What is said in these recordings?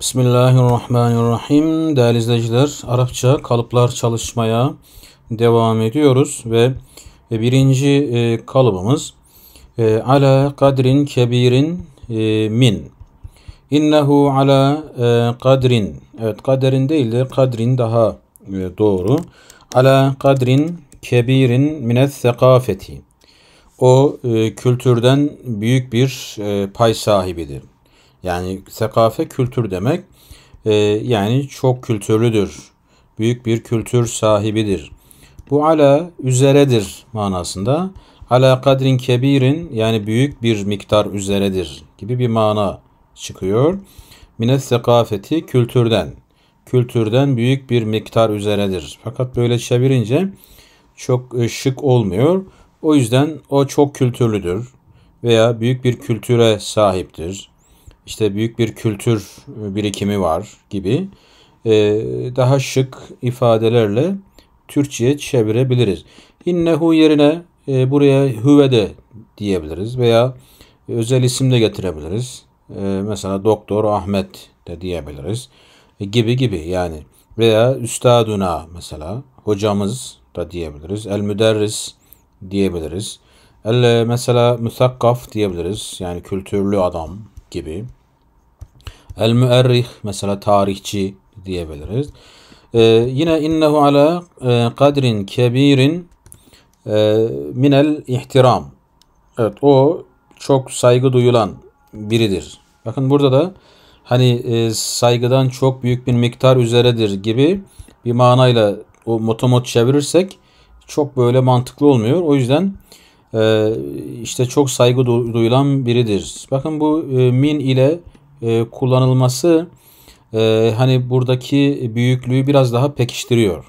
Bismillahirrahmanirrahim. Değerli izleyiciler, Arapça kalıplar çalışmaya devam ediyoruz ve e, birinci e, kalıbımız e, ala kadrin kebirin min. İnnehu ala kadrin. Evet, Kadrin değil de kadrin daha doğru. Ala kadrin kebirin minet sekafeti. O kültürden büyük bir pay sahibidir. Yani sekafe kültür demek. E, yani çok kültürlüdür. Büyük bir kültür sahibidir. Bu ala üzeredir manasında. Ala kadrin kebirin yani büyük bir miktar üzeredir gibi bir mana çıkıyor. Mine sekafeti kültürden. Kültürden büyük bir miktar üzeredir. Fakat böyle çevirince çok e, şık olmuyor. O yüzden o çok kültürlüdür veya büyük bir kültüre sahiptir işte büyük bir kültür e, birikimi var gibi e, daha şık ifadelerle Türkçe'ye çevirebiliriz. İnnehu yerine e, buraya Hüvede diyebiliriz veya özel isim de getirebiliriz. Mesela Doktor Ahmet de diyebiliriz gibi gibi yani veya üstaduna mesela hocamız da diyebiliriz. El müderris diyebiliriz. El mesela müthakkaf diyebiliriz. Yani kültürlü adam gibi. El müerrih mesela tarihçi diyebiliriz. Ee, yine innehu ala e, kadrin kebirin e, minel ihtiram. Evet o çok saygı duyulan biridir. Bakın burada da hani e, saygıdan çok büyük bir miktar üzeredir gibi bir manayla o motomot çevirirsek çok böyle mantıklı olmuyor. O yüzden e, işte çok saygı duyulan biridir. Bakın bu e, min ile e, kullanılması e, hani buradaki büyüklüğü biraz daha pekiştiriyor.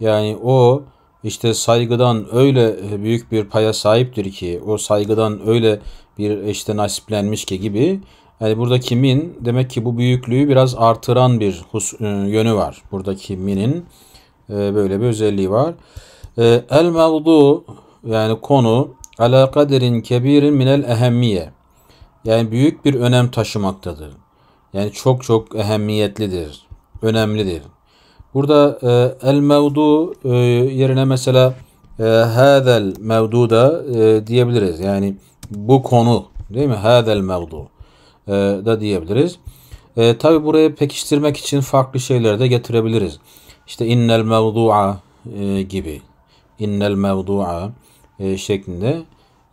Yani o işte saygıdan öyle büyük bir paya sahiptir ki o saygıdan öyle bir işte nasiplenmiş ki gibi. Yani buradaki min demek ki bu büyüklüğü biraz artıran bir hus- e, yönü var. Buradaki minin e, böyle bir özelliği var. E, el mevdu yani konu ala kaderin kebirin minel ehemmiye. Yani büyük bir önem taşımaktadır. Yani çok çok ehemmiyetlidir, önemlidir. Burada e, el mevdu e, yerine mesela e, hadel mevdu da e, diyebiliriz. Yani bu konu değil mi? Hadel mevdu e, da diyebiliriz. E, Tabi buraya pekiştirmek için farklı şeyler de getirebiliriz. İşte innel mevdu'a e, gibi. İnnel mevdu'a e, şeklinde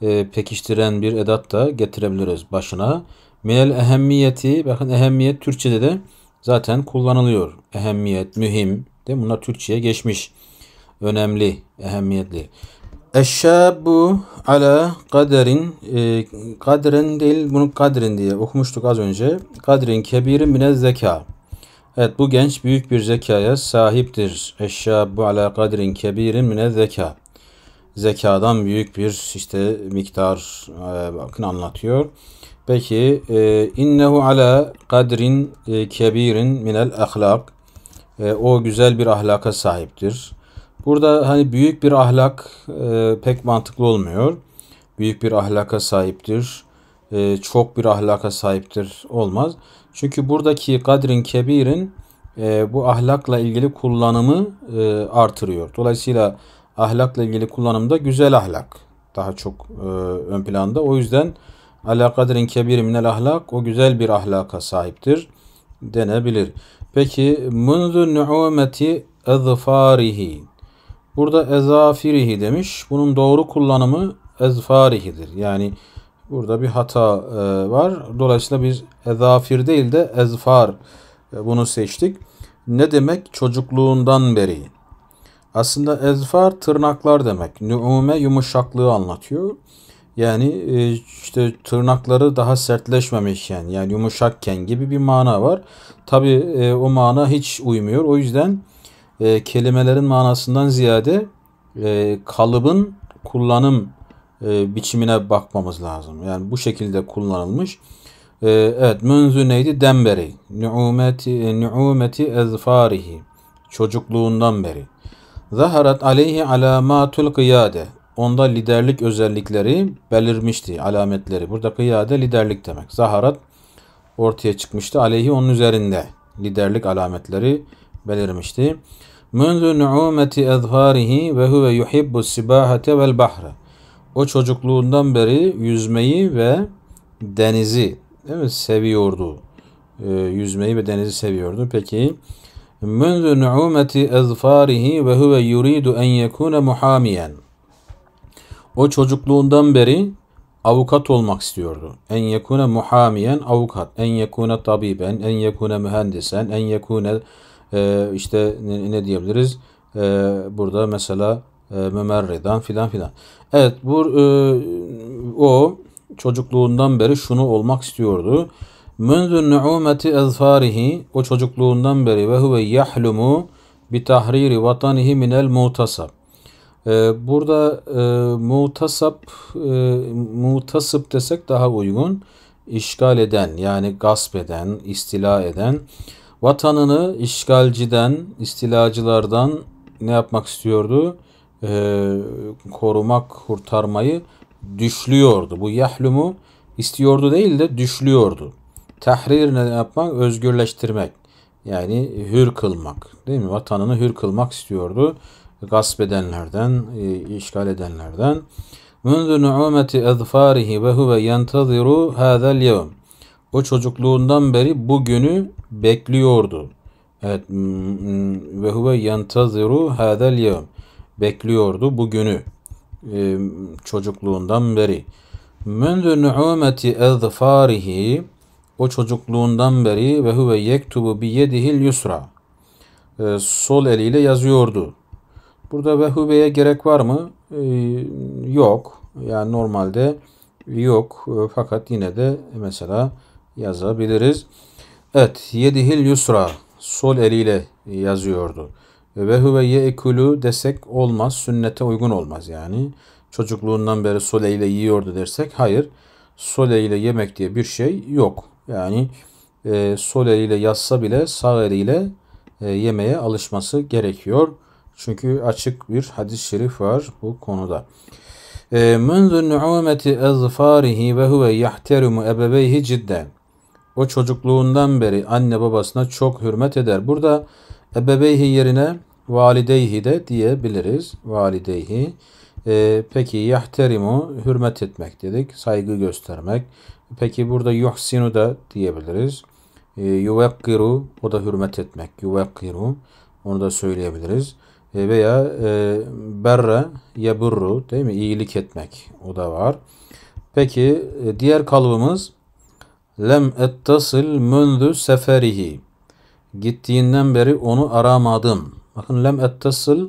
e, pekiştiren bir edat da getirebiliriz başına. Minel ehemmiyeti, bakın ehemmiyet Türkçe'de de zaten kullanılıyor. Ehemmiyet, mühim, değil mi? Bunlar Türkçe'ye geçmiş. Önemli, ehemmiyetli. Eşşabu ala kaderin e, kadren değil bunu kadrin diye okumuştuk az önce. Kadrin kebiri mine zeka. Evet bu genç büyük bir zekaya sahiptir. Eşşabu ala kadrin kebirin mine zeka zekadan büyük bir işte miktar e, bakın anlatıyor. Peki e, innehu ala kadrin e, kebirin minel ahlak. E, o güzel bir ahlaka sahiptir. Burada hani büyük bir ahlak e, pek mantıklı olmuyor. Büyük bir ahlaka sahiptir. E, çok bir ahlaka sahiptir olmaz. Çünkü buradaki kadrin kebirin e, bu ahlakla ilgili kullanımı e, artırıyor. Dolayısıyla ahlakla ilgili kullanımda güzel ahlak daha çok e, ön planda. O yüzden ala kadrin kebir minel ahlak o güzel bir ahlaka sahiptir denebilir. Peki munzu nu'umeti ezfarihi Burada ezafirihi demiş. Bunun doğru kullanımı ezfarihidir. Yani burada bir hata e, var. Dolayısıyla biz ezafir değil de ezfar e, bunu seçtik. Ne demek? Çocukluğundan beri aslında ezfar tırnaklar demek. Nüume yumuşaklığı anlatıyor. Yani e, işte tırnakları daha sertleşmemişken yani yumuşakken gibi bir mana var. Tabi e, o mana hiç uymuyor. O yüzden e, kelimelerin manasından ziyade kalıbın kullanım biçimine bakmamız lazım. Yani bu şekilde kullanılmış. Evet, münzü neydi? Demberi. Nüumeti, nüumeti ezfarihi. Çocukluğundan beri. Zaharat aleyhi alamatul kıyade. Onda liderlik özellikleri belirmişti, alametleri. Burada kıyade liderlik demek. Zaharat ortaya çıkmıştı. Aleyhi onun üzerinde liderlik alametleri belirmişti. Münzü nu'umeti ezharihi ve huve yuhibbu sibahate vel bahre. O çocukluğundan beri yüzmeyi ve denizi değil mi? seviyordu. E, yüzmeyi ve denizi seviyordu. Peki منذ نعومة اظفاره ve huve yuridu en yekune muhamiyen. O çocukluğundan beri avukat olmak istiyordu. En yekune muhamiyen avukat, en yekune tabiben, en yekune mühendisen, en yekune e, işte ne, ne diyebiliriz? E, burada mesela e, mümerridan filan filan. Evet bu e, o çocukluğundan beri şunu olmak istiyordu. Münzün nu'umeti ezfarihi o çocukluğundan beri ve huve yahlumu bi tahriri vatanihi minel mutasab. Ee, burada e, mutasap e, mutasip desek daha uygun. İşgal eden yani gasp eden, istila eden vatanını işgalciden, istilacılardan ne yapmak istiyordu? Ee, korumak, kurtarmayı düşlüyordu. Bu yahlumu istiyordu değil de düşlüyordu. Tahrir ne yapmak? Özgürleştirmek. Yani hür kılmak. Değil mi? Vatanını hür kılmak istiyordu. Gasp edenlerden, e, işgal edenlerden. Mundu nu'umeti ezfarihi ve huve yentaziru hazel yevm. O çocukluğundan beri bugünü bekliyordu. Evet. Ve huve yentaziru hazel yevm. Bekliyordu bugünü. Ee, çocukluğundan beri. Mündü nu'umeti ezfarihi o çocukluğundan beri ve huve yektubu bi yedihil yusra. Ee, sol eliyle yazıyordu. Burada ve huve'ye gerek var mı? Ee, yok. Yani normalde yok. Ee, fakat yine de mesela yazabiliriz. Evet. Yedihil yusra. Sol eliyle yazıyordu. Ve huve yeekulu desek olmaz. Sünnete uygun olmaz yani. Çocukluğundan beri sol eliyle yiyordu dersek hayır. Sol eliyle yemek diye bir şey yok. Yani e, sol eliyle yatsa bile sağ eliyle e, yemeye alışması gerekiyor. Çünkü açık bir hadis-i şerif var bu konuda. E, Münzü nu'umeti ezfarihi ve huve yahterumu ebeveyhi cidden. O çocukluğundan beri anne babasına çok hürmet eder. Burada ebeveyhi yerine valideyhi de diyebiliriz. Valideyhi. Ee, peki yahterimu hürmet etmek dedik. Saygı göstermek. Peki burada yuhsinu da diyebiliriz. E, yuvekkiru o da hürmet etmek. Yuvekkiru onu da söyleyebiliriz. E, veya e, berre yeburru değil mi? İyilik etmek o da var. Peki e, diğer kalıbımız lem ettasil mündü seferihi. Gittiğinden beri onu aramadım. Bakın lem ettasil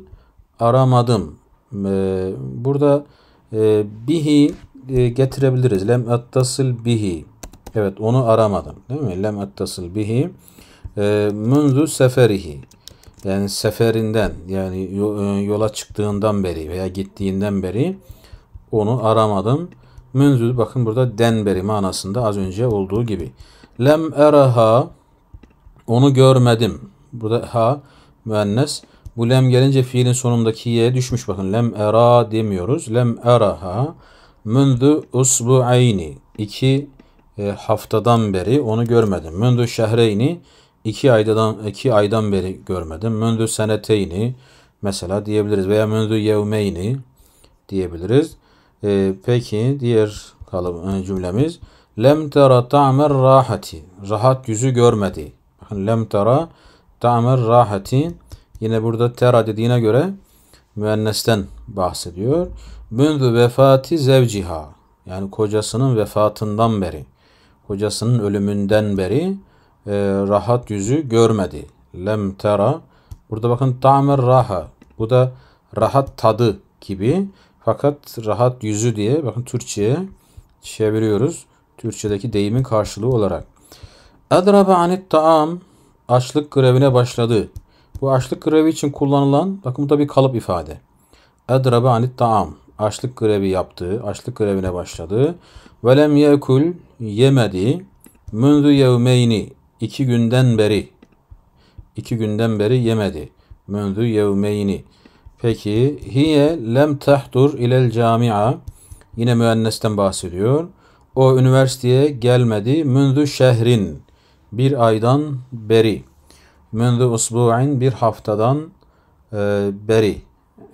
aramadım. E, burada e, bihi e, getirebiliriz. Lem ettasıl bihi. Evet onu aramadım. Değil mi? Lem ettasıl bihi. E, seferihi. Yani seferinden yani e, yola çıktığından beri veya gittiğinden beri onu aramadım. Münzül bakın burada denberi manasında az önce olduğu gibi. Lem eraha onu görmedim. Burada ha müennes. Bu lem gelince fiilin sonundaki ye düşmüş. Bakın lem era demiyoruz. Lem eraha Mündü usbu'ayni. iki e, haftadan beri onu görmedim. Mündü şehreyni. iki aydan, iki aydan beri görmedim. Mündü seneteyni. Mesela diyebiliriz. Veya mündü yevmeyni diyebiliriz. E, peki diğer kalıp, e, cümlemiz. Lem tera ta'mer rahati. Rahat yüzü görmedi. Lem tera ta'mer rahati. Yine burada tera dediğine göre müennesten bahsediyor. Mündü vefati zevciha yani kocasının vefatından beri, kocasının ölümünden beri e, rahat yüzü görmedi. Lem tera. Burada bakın tamer raha. Bu da rahat tadı gibi. Fakat rahat yüzü diye bakın Türkçe'ye çeviriyoruz. Türkçedeki deyimin karşılığı olarak. Edrabe anit taam açlık grevine başladı. Bu açlık grevi için kullanılan bakın bu da bir kalıp ifade. Edrabe anit taam. Açlık grevi yaptığı, Açlık grevine başladı. Velem yekul yemedi. Münzü yevmeyni. iki günden beri. iki günden beri yemedi. Münzü yevmeyni. Peki hiye lem tahtur ilel camia. Yine müennesten bahsediyor. O üniversiteye gelmedi. Münzü şehrin. Bir aydan beri. Mündü usbu'in bir haftadan e, beri.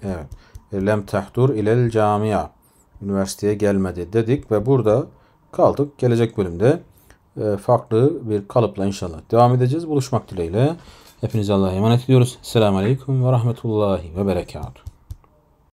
Evet. E, lem tehtur ilel camia. Üniversiteye gelmedi dedik ve burada kaldık. Gelecek bölümde e, farklı bir kalıpla inşallah devam edeceğiz. Buluşmak dileğiyle. Hepinize Allah'a emanet ediyoruz. Selamun Aleyküm ve Rahmetullahi ve Berekatuhu.